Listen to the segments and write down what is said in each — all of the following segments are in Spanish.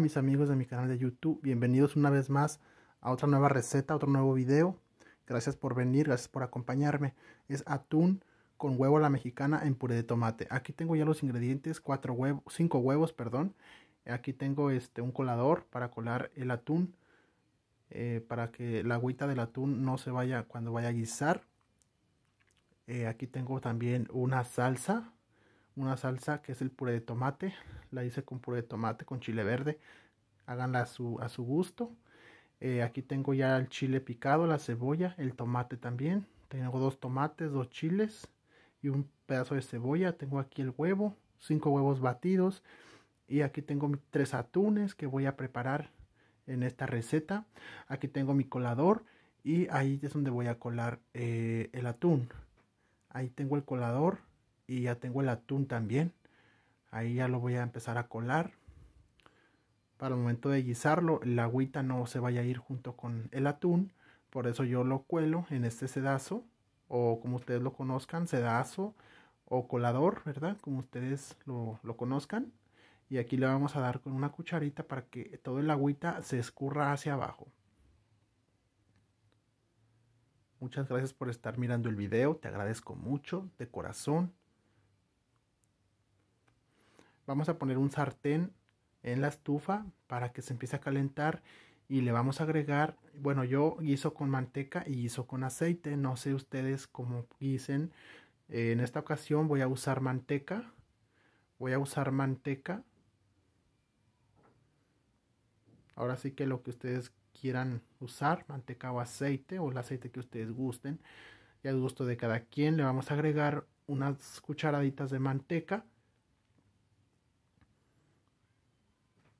mis amigos de mi canal de YouTube, bienvenidos una vez más a otra nueva receta, otro nuevo video. Gracias por venir, gracias por acompañarme. Es atún con huevo a la mexicana en puré de tomate. Aquí tengo ya los ingredientes, cuatro huevos, cinco huevos, perdón. Aquí tengo este, un colador para colar el atún, eh, para que la agüita del atún no se vaya cuando vaya a guisar. Eh, aquí tengo también una salsa una salsa que es el puré de tomate. La hice con puré de tomate, con chile verde. Háganla a su, a su gusto. Eh, aquí tengo ya el chile picado, la cebolla, el tomate también. Tengo dos tomates, dos chiles y un pedazo de cebolla. Tengo aquí el huevo, cinco huevos batidos. Y aquí tengo tres atunes que voy a preparar en esta receta. Aquí tengo mi colador y ahí es donde voy a colar eh, el atún. Ahí tengo el colador y ya tengo el atún también ahí ya lo voy a empezar a colar para el momento de guisarlo la agüita no se vaya a ir junto con el atún por eso yo lo cuelo en este sedazo o como ustedes lo conozcan sedazo o colador verdad como ustedes lo, lo conozcan y aquí le vamos a dar con una cucharita para que todo el agüita se escurra hacia abajo Muchas gracias por estar mirando el video, te agradezco mucho, de corazón vamos a poner un sartén en la estufa para que se empiece a calentar y le vamos a agregar, bueno, yo guiso con manteca y guiso con aceite, no sé ustedes cómo guisen. Eh, en esta ocasión voy a usar manteca. Voy a usar manteca. Ahora sí que lo que ustedes quieran usar, manteca o aceite o el aceite que ustedes gusten, y al gusto de cada quien le vamos a agregar unas cucharaditas de manteca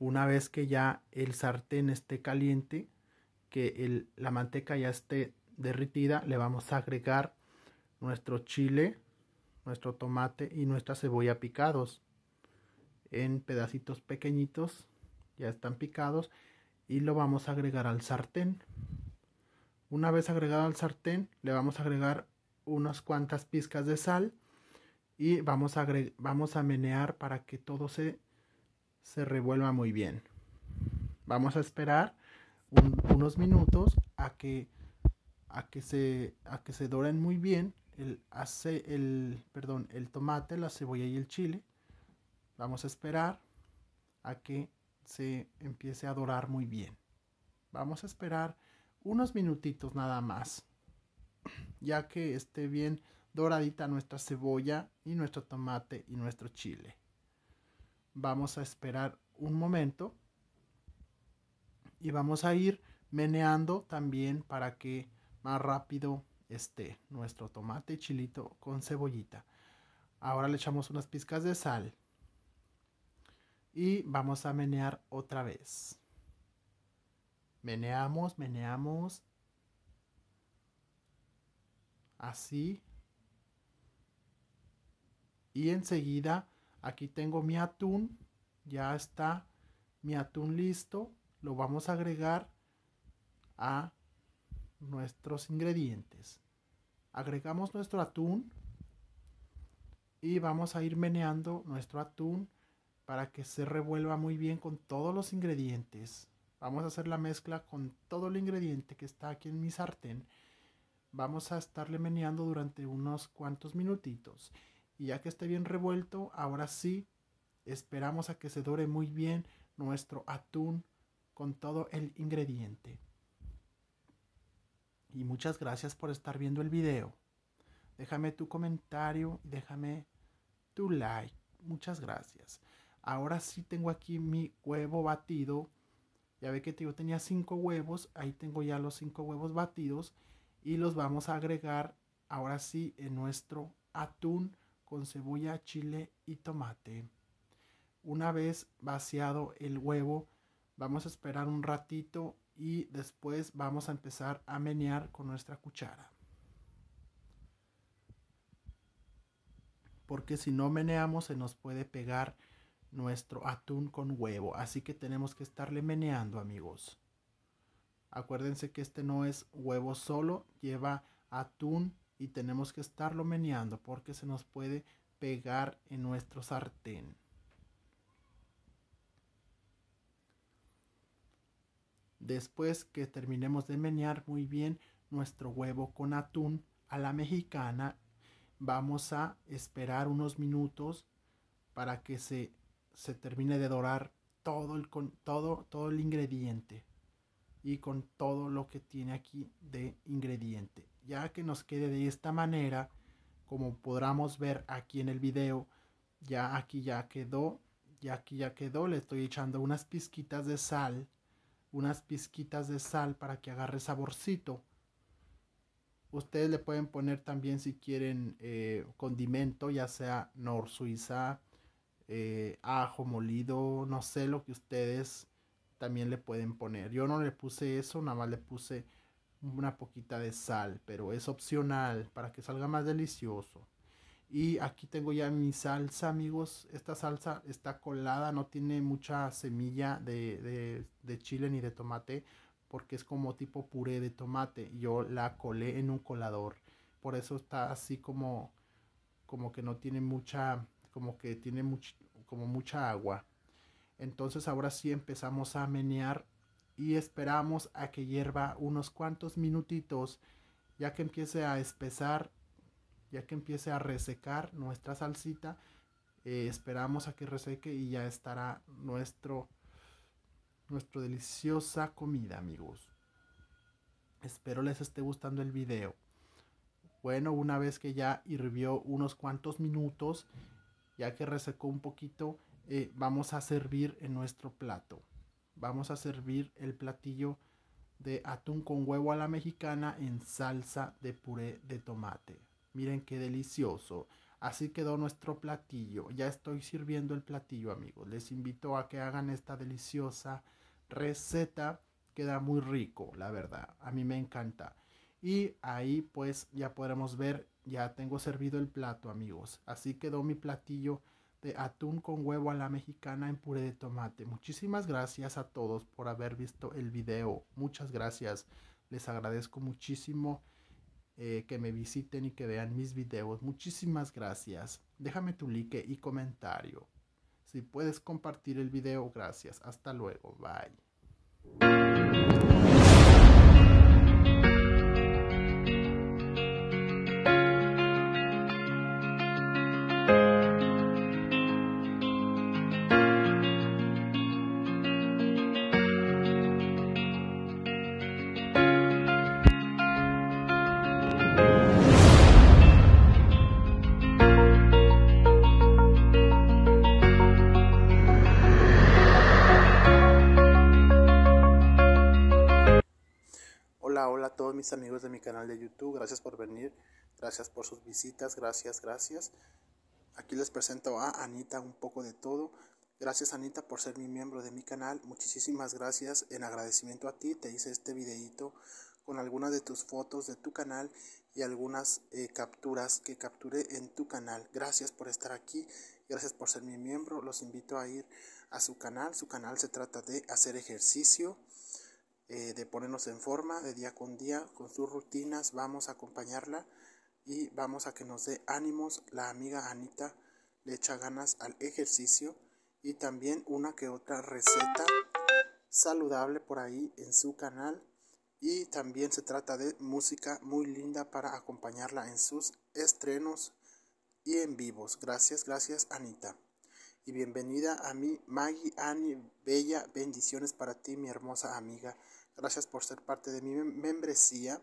una vez que ya el sartén esté caliente, que la manteca ya esté derritida, le vamos a agregar nuestro chile, nuestro tomate y nuestra cebolla picados en pedacitos pequeñitos, ya están picados y lo vamos a agregar al sartén. Una vez agregado al sartén, le vamos a agregar unas cuantas pizcas de sal y vamos a, vamos a menear para que todo se se revuelva muy bien. Vamos a esperar unos minutos a que, a, que se, que se doren muy bien el, el, perdón, el tomate, la cebolla y el chile. Vamos a esperar a que se empiece a dorar muy bien. Vamos a esperar unos minutitos nada más, ya que esté bien doradita nuestra cebolla y nuestro tomate y nuestro chile vamos a esperar un momento y vamos a ir meneando también para que más rápido esté nuestro tomate chilito con cebollita. Ahora le echamos unas pizcas de sal y vamos a menear otra vez. Meneamos, meneamos. Así. Y enseguida Aquí tengo mi atún, ya está mi atún listo. Lo vamos a agregar a nuestros ingredientes. Agregamos nuestro atún y vamos a ir meneando nuestro atún para que se revuelva muy bien con todos los ingredientes. Vamos a hacer la mezcla con todo el ingrediente que está aquí en mi sartén. Vamos a estarle meneando durante unos cuantos minutitos y ya que esté bien revuelto, ahora sí, esperamos a que se dore muy bien nuestro atún con todo el ingrediente. Y muchas gracias por estar viendo el video. Déjame tu comentario y déjame tu like. Muchas gracias. Ahora sí tengo aquí mi huevo batido. Ya ve que yo tenía cinco huevos. Ahí tengo ya los cinco huevos batidos. Y los vamos a agregar ahora sí en nuestro atún con cebolla, chile y tomate. Una vez vaciado el huevo, vamos a esperar un ratito y después vamos a empezar a menear con nuestra cuchara. Porque si no meneamos se nos puede pegar nuestro atún con huevo. Así que tenemos que estarle meneando amigos. Acuérdense que este no es huevo solo, lleva atún, y tenemos que estarlo meneando porque se nos puede pegar en nuestro sartén. Después que terminemos de menear muy bien nuestro huevo con atún a la mexicana, vamos a esperar unos minutos para que se, termine de dorar todo el, todo, todo el ingrediente y con todo lo que tiene aquí de ingrediente ya que nos quede de esta manera, como podremos ver aquí en el video, ya aquí ya quedó, ya aquí ya quedó, le estoy echando unas pizquitas de sal, unas pizquitas de sal para que agarre saborcito. Ustedes le pueden poner también si quieren eh, condimento, ya sea nor suiza, eh, ajo molido, no sé lo que ustedes también le pueden poner. Yo no le puse eso, nada más le puse una poquita de sal, pero es opcional para que salga más delicioso. Y aquí tengo ya mi salsa, amigos. Esta salsa está colada, no tiene mucha semilla de, chile ni de tomate, porque es como tipo puré de tomate. Yo la colé en un colador. Por eso está así como, como que no tiene mucha, como que tiene como mucha agua. Entonces ahora sí empezamos a menear y esperamos a que hierva unos cuantos minutitos ya que empiece a espesar, ya que empiece a resecar nuestra salsita. Eh, esperamos a que reseque y ya estará nuestro nuestra deliciosa comida, amigos. Espero les esté gustando el video. Bueno, una vez que ya hirvió unos cuantos minutos, ya que resecó un poquito, eh, vamos a servir en nuestro plato vamos a servir el platillo de atún con huevo a la mexicana en salsa de puré de tomate. Miren qué delicioso. Así quedó nuestro platillo. Ya estoy sirviendo el platillo, amigos. Les invito a que hagan esta deliciosa receta. Queda muy rico, la verdad. A mí me encanta. Y ahí pues ya podremos ver, ya tengo servido el plato, amigos. Así quedó mi platillo de atún con huevo a la mexicana en puré de tomate. Muchísimas gracias a todos por haber visto el video. Muchas gracias. Les agradezco muchísimo eh, que me visiten y que vean mis videos. Muchísimas gracias. Déjame tu like y comentario. Si puedes compartir el video, gracias. Hasta luego. Bye. amigos de mi canal de YouTube, gracias por venir, gracias por sus visitas, gracias, gracias. Aquí les presento a Anita un poco de todo. Gracias Anita por ser mi miembro de mi canal, muchísimas gracias. En agradecimiento a ti te hice este videito con algunas de tus fotos de tu canal y algunas eh, capturas que capturé en tu canal. Gracias por estar aquí, gracias por ser mi miembro. Los invito a ir a su canal. Su canal se trata de hacer ejercicio. Eh, de ponernos en forma de día con día con sus rutinas. Vamos a acompañarla y vamos a que nos dé ánimos. La amiga Anita le echa ganas al ejercicio y también una que otra receta saludable por ahí en su canal. Y también se trata de música muy linda para acompañarla en sus estrenos y en vivos. Gracias, gracias Anita. Y bienvenida a mi Maggie, Annie, bella, bendiciones para ti, mi hermosa amiga. Gracias por ser parte de mi membresía.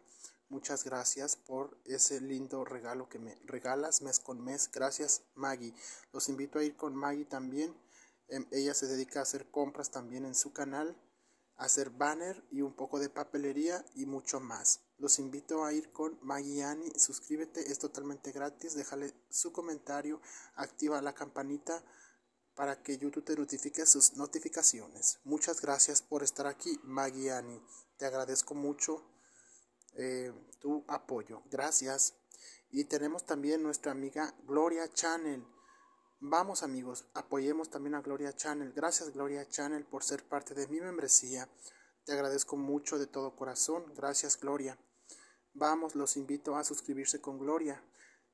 Muchas gracias por ese lindo regalo que me regalas mes con mes. Gracias Maggie. Los invito a ir con Maggie también. Em, ella se dedica a hacer compras también en su canal, a hacer banner y un poco de papelería y mucho más. Los invito a ir con Maggie Annie. Suscríbete, es totalmente gratis. Déjale su comentario, activa la campanita para que YouTube te notifique sus notificaciones. Muchas gracias por estar aquí, Magiani. Te agradezco mucho eh, tu apoyo. Gracias. Y tenemos también nuestra amiga Gloria Channel. Vamos amigos, apoyemos también a Gloria Channel. Gracias Gloria Channel por ser parte de mi membresía. Te agradezco mucho de todo corazón. Gracias Gloria. Vamos, los invito a suscribirse con Gloria.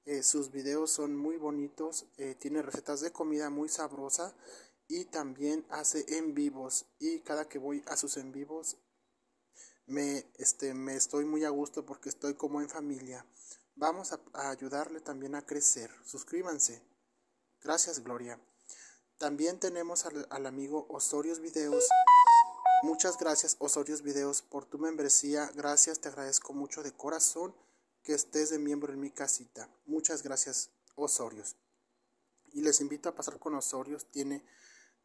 Eh, sus videos son muy bonitos, eh, tiene recetas de comida muy sabrosa y también hace en vivos. Y cada que voy a sus en vivos me, este, me estoy muy a gusto porque estoy como en familia. Vamos a, ayudarle también a crecer. Suscríbanse. Gracias, Gloria. También tenemos al, al, amigo Osorios Videos. Muchas gracias, Osorios Videos, por tu membresía. Gracias, te agradezco mucho de corazón que estés de miembro en mi casita. Muchas gracias, Osorios. Y les invito a pasar con Osorios. Tiene,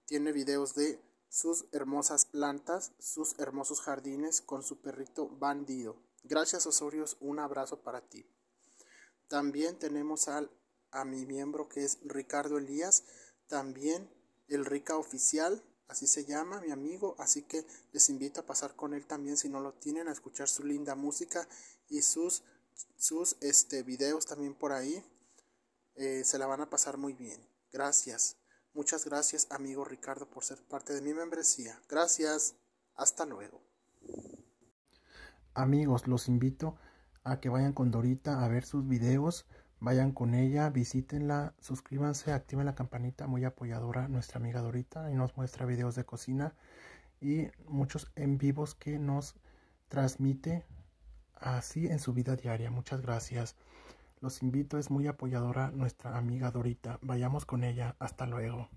tiene videos de sus hermosas plantas, sus hermosos jardines con su perrito bandido. Gracias, Osorios. Un abrazo para ti. También tenemos al, a mi miembro que es Ricardo Elías. También el Rica Oficial, así se llama mi amigo, así que les invito a pasar con él también si no lo tienen, a escuchar su linda música y sus sus este, videos también por ahí. Eh, se la van a pasar muy bien. Gracias. Muchas gracias, amigo Ricardo, por ser parte de mi membresía. Gracias. Hasta luego. Amigos, los invito a que vayan con Dorita a ver sus videos. Vayan con ella, visítenla, suscríbanse, activen la campanita, muy apoyadora nuestra amiga Dorita y nos muestra videos de cocina y muchos en vivos que nos transmite así en su vida diaria. Muchas gracias. Los invito, es muy apoyadora nuestra amiga Dorita. Vayamos con ella. Hasta luego.